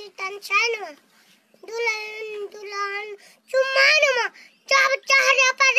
editan channel. Dulan, dulan, cuma nama, cakap cakap apa